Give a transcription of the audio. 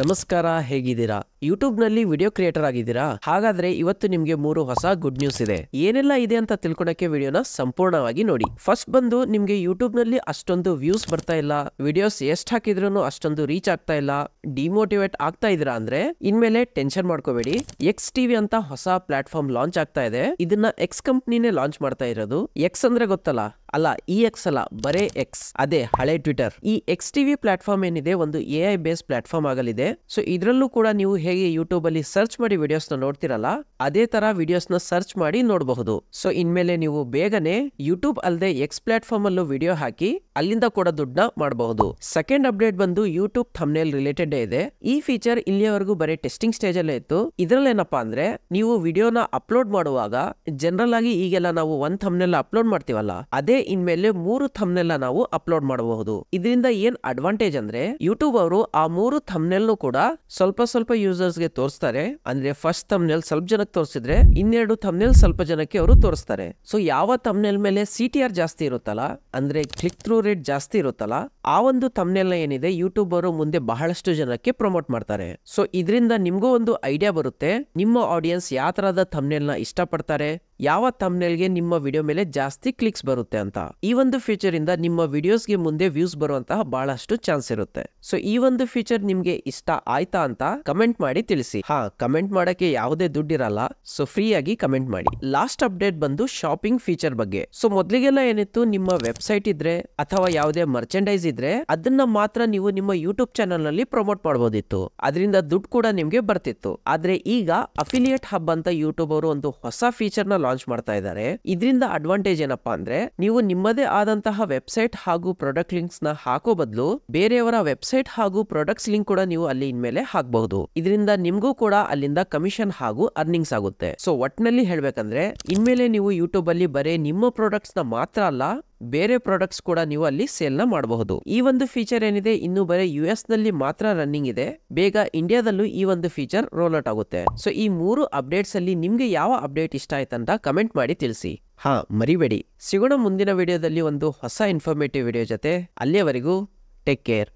ನಮಸ್ಕಾರ ಹೇಗಿದ್ದೀರಾ ಯೂಟ್ಯೂಬ್ನಲ್ಲಿ ವಿಡಿಯೋ ಕ್ರಿಯೇಟರ್ ಆಗಿದ್ದೀರಾ ಹಾಗಾದ್ರೆ ಇವತ್ತು ನಿಮಗೆ ಮೂರು ಹೊಸ ಗುಡ್ ನ್ಯೂಸ್ ಇದೆ ಏನೆಲ್ಲ ಇದೆ ಅಂತ ತಿಳ್ಕೊಳಕ್ಕೆ ವಿಡಿಯೋನ ಸಂಪೂರ್ಣವಾಗಿ ನೋಡಿ ಫಸ್ಟ್ ಬಂದು ನಿಮಗೆ ಯೂಟ್ಯೂಬ್ನಲ್ಲಿ ಅಷ್ಟೊಂದು ವ್ಯೂಸ್ ಬರ್ತಾ ಇಲ್ಲ ವಿಡಿಯೋಸ್ ಎಷ್ಟು ಹಾಕಿದ್ರು ಅಷ್ಟೊಂದು ರೀಚ್ ಆಗ್ತಾ ಇಲ್ಲ ಡಿಮೋಟಿವೇಟ್ ಆಗ್ತಾ ಇದ್ದೀರಾ ಅಂದ್ರೆ ಇನ್ಮೇಲೆ ಟೆನ್ಷನ್ ಮಾಡ್ಕೋಬೇಡಿ ಎಕ್ಸ್ ಟಿವಿ ಅಂತ ಹೊಸ ಪ್ಲಾಟ್ಫಾರ್ಮ್ ಲಾಂಚ್ ಆಗ್ತಾ ಇದೆ ಇದನ್ನ ಎಕ್ಸ್ ಕಂಪ್ನಿನೇ ಲಾಂಚ್ ಮಾಡ್ತಾ ಇರೋದು ಎಕ್ಸ್ ಅಂದ್ರೆ ಗೊತ್ತಲ್ಲ ಅಲ್ಲ ಇ ಎಕ್ಸ್ ಅಲ್ಲ ಬರೇ ಎಕ್ಸ್ ಅದೇ ಹಳೆ ಟ್ವಿಟರ್ ಈ ಎಕ್ಸ್ ಟಿವಿ ಪ್ಲಾಟ್ಫಾರ್ಮ್ ಏನಿದೆ ಒಂದು ಎ ಐ ಬೇಸ್ ಪ್ಲಾಟ್ಫಾರ್ಮ್ ಆಗಲಿದೆ ಸೊ ಇದರಲ್ಲೂ ಕೂಡ ನೀವು ಹೇಗೆ ಯೂಟ್ಯೂಬ್ ಅಲ್ಲಿ ಸರ್ಚ್ ಮಾಡಿ ವಿಡಿಯೋಸ್ ನ ನೋಡ್ತಿರಲ್ಲ ಅದೇ ತರ ವಿಡಿಯೋಸ್ ನ ಸರ್ಚ್ ಮಾಡಿ ನೋಡಬಹುದು ಸೊ ಇನ್ಮೇಲೆ ನೀವು ಬೇಗನೆ ಯೂಟ್ಯೂಬ್ ಅಲ್ಲದೆ ಎಕ್ಸ್ ಪ್ಲಾಟ್ಫಾರ್ಮ್ ಅಲ್ಲೂ ವಿಡಿಯೋ ಹಾಕಿ ಅಲ್ಲಿಂದ ಕೂಡ ದುಡ್ಡನ್ನ ಮಾಡಬಹುದು ಸೆಕೆಂಡ್ ಅಪ್ಡೇಟ್ ಬಂದು ಯೂಟ್ಯೂಬ್ ಥಮ್ನೇಲ್ ರಿಲೇಟೆಡ್ ಇದೆ ಈ ಫೀಚರ್ ಇಲ್ಲಿಯವರೆಗೂ ಬರೀ ಟೆಸ್ಟಿಂಗ್ ಸ್ಟೇಜ್ ಅಲ್ಲೇ ಇತ್ತು ಇದರಲ್ಲಿ ಏನಪ್ಪಾ ಅಂದ್ರೆ ನೀವು ವಿಡಿಯೋನ ಅಪ್ಲೋಡ್ ಮಾಡುವಾಗ ಜನರಲ್ ಆಗಿ ಈಗೆಲ್ಲ ನಾವು ಒಂದ್ ಥಮ್ನೇಲ್ ಅಪ್ಲೋಡ್ ಮಾಡ್ತೀವಲ್ಲ ಅದೇ ಇನ್ಮೇಲೆ ಮೂರು ಥಮ್ನೆಲ್ ನಾವು ಅಪ್ಲೋಡ್ ಮಾಡಬಹುದು ಇದರಿಂದ ಏನ್ ಅಡ್ವಾಂಟೇಜ್ ಅಂದ್ರೆ ಯೂಟ್ಯೂಬ್ ಅವರು ಆ ಮೂರು ಥಮ್ನೆಲ್ ಕೂಡ ಸ್ವಲ್ಪ ಸ್ವಲ್ಪ ಯೂಸರ್ಸ್ ಗೆ ತೋರಿಸ್ತಾರೆ ಅಂದ್ರೆ ಫಸ್ಟ್ ಥಮ್ನೆಲ್ ಸ್ವಲ್ಪ ಜನಕ್ಕೆ ತೋರಿಸಿದ್ರೆ ಇನ್ನೆರಡು ಥಮ್ನೆಲ್ ಸ್ವಲ್ಪ ಜನಕ್ಕೆ ಅವರು ತೋರಿಸ್ತಾರೆ ಸೊ ಯಾವ ಥಮ್ನೆಲ್ ಮೇಲೆ ಸಿ ಟಿ ಆರ್ ಜಾಸ್ತಿ ಇರುತ್ತಲ್ಲ ಅಂದ್ರೆ ಕ್ಲಿಕ್ ಥ್ರೂ ರೇಟ್ ಜಾಸ್ತಿ ಇರುತ್ತಲ್ಲ ಆ ಒಂದು ಥಮ್ನೆಲ್ ಏನಿದೆ ಯೂಟ್ಯೂಬ್ ಅವರು ಮುಂದೆ ಬಹಳಷ್ಟು ಜನಕ್ಕೆ ಪ್ರಮೋಟ್ ಮಾಡ್ತಾರೆ ಸೊ ಇದರಿಂದ ನಿಮ್ಗೂ ಒಂದು ಐಡಿಯಾ ಬರುತ್ತೆ ನಿಮ್ಮ ಆಡಿಯನ್ಸ್ ಯಾವ ತರಹದ ಥಮ್ನೆಲ್ ನ ಇಷ್ಟಪಡ್ತಾರೆ ಯಾವ ಥಮ್ನೆಲ್ಗೆ ನಿಮ್ಮ ವಿಡಿಯೋ ಮೇಲೆ ಜಾಸ್ತಿ ಕ್ಲಿಕ್ಸ್ ಬರುತ್ತೆ ಅಂತ ಈ ಒಂದು ಫೀಚರ್ ಇಂದ ನಿಮ್ಮ ವಿಡಿಯೋಸ್ಗೆ ಮುಂದೆ ವ್ಯೂಸ್ ಬರುವಂತಹ ಬಹಳಷ್ಟು ಚಾನ್ಸ್ ಇರುತ್ತೆ ಸೊ ಈ ಒಂದು ಫೀಚರ್ ನಿಮ್ಗೆ ಇಷ್ಟ ಆಯ್ತಾ ಅಂತ ಕಮೆಂಟ್ ಮಾಡಿ ತಿಳಿಸಿ ಹಾ ಕಮೆಂಟ್ ಮಾಡಕ್ಕೆ ಯಾವುದೇ ದುಡ್ಡಿರಲ್ಲ ಸೊ ಫ್ರೀ ಕಮೆಂಟ್ ಮಾಡಿ ಲಾಸ್ಟ್ ಅಪ್ಡೇಟ್ ಬಂದು ಶಾಪಿಂಗ್ ಫೀಚರ್ ಬಗ್ಗೆ ಸೊ ಮೊದಲಿಗೆಲ್ಲ ಏನಿತ್ತು ನಿಮ್ಮ ವೆಬ್ಸೈಟ್ ಇದ್ರೆ ಅಥವಾ ಯಾವುದೇ ಮರ್ಚೆಂಡೈಸ್ ಇದ್ರೆ ಅದನ್ನ ಮಾತ್ರ ನೀವು ನಿಮ್ಮ ಯೂಟ್ಯೂಬ್ ಚಾನಲ್ ನಲ್ಲಿ ಪ್ರಮೋಟ್ ಮಾಡಬಹುದಿತ್ತು ಅದರಿಂದ ದುಡ್ಡು ಕೂಡ ನಿಮ್ಗೆ ಬರ್ತಿತ್ತು ಆದ್ರೆ ಈಗ ಅಫಿಲಿಯೇಟ್ ಹಬ್ ಅಂತ ಯೂಟ್ಯೂಬ್ ಅವರು ಒಂದು ಹೊಸ ಫೀಚರ್ ನ ಲಾಂಚ್ ಮಾಡ್ತಾ ಇದ್ದಾರೆ ಇದರಿಂದ ಅಡ್ವಾಂಟೇಜ್ ಏನಪ್ಪಾ ಅಂದ್ರೆ ನೀವು ನೀವು ನಿಮ್ಮದೇ ಆದಂತಹ ವೆಬ್ಸೈಟ್ ಹಾಗೂ ಪ್ರಾಡಕ್ಟ್ ನ ಹಾಕೋ ಬದಲು ಬೇರೆಯವರ ವೆಬ್ಸೈಟ್ ಹಾಗೂ ಪ್ರಾಡಕ್ಟ್ಸ್ ಲಿಂಕ್ ಕೂಡ ನೀವು ಅಲ್ಲಿ ಇನ್ಮೇಲೆ ಹಾಕಬಹುದು ಇದರಿಂದ ನಿಮಗೂ ಕೂಡ ಅಲ್ಲಿಂದ ಕಮಿಷನ್ ಹಾಗೂ ಅರ್ನಿಂಗ್ಸ್ ಆಗುತ್ತೆ ಸೊ ಒಟ್ನಲ್ಲಿ ಹೇಳ್ಬೇಕಂದ್ರೆ ಇನ್ಮೇಲೆ ನೀವು ಯೂಟ್ಯೂಬ್ ಅಲ್ಲಿ ಬರೀ ನಿಮ್ಮ ಪ್ರಾಡಕ್ಟ್ಸ್ ನ ಮಾತ್ರ ಅಲ್ಲ ಬೇರೆ ಪ್ರಾಡಕ್ಟ್ಸ್ ಕೂಡ ನೀವು ಅಲ್ಲಿ ಸೇಲ್ ನ ಮಾಡಬಹುದು ಈ ಒಂದು ಫೀಚರ್ ಏನಿದೆ ಇನ್ನು ಬರೀ ಯು ಎಸ್ ನಲ್ಲಿ ಮಾತ್ರ ರನ್ನಿಂಗ್ ಇದೆ ಬೇಗ ಇಂಡಿಯಾದಲ್ಲೂ ಈ ಒಂದು ಫೀಚರ್ ರೋಲ್ ಔಟ್ ಆಗುತ್ತೆ ಸೊ ಈ ಮೂರು ಅಪ್ಡೇಟ್ಸ್ ಅಲ್ಲಿ ನಿಮ್ಗೆ ಯಾವ ಅಪ್ಡೇಟ್ ಇಷ್ಟ ಆಯ್ತಂತ ಕಮೆಂಟ್ ಮಾಡಿ ತಿಳಿಸಿ ಹಾ ಮರಿಬೇಡಿ ಸಿಗೋಣ ಮುಂದಿನ ವಿಡಿಯೋದಲ್ಲಿ ಒಂದು ಹೊಸ ಇನ್ಫಾರ್ಮೇಟಿವ್ ವಿಡಿಯೋ ಜೊತೆ ಅಲ್ಲಿಯವರೆಗೂ ಟೇಕ್ ಕೇರ್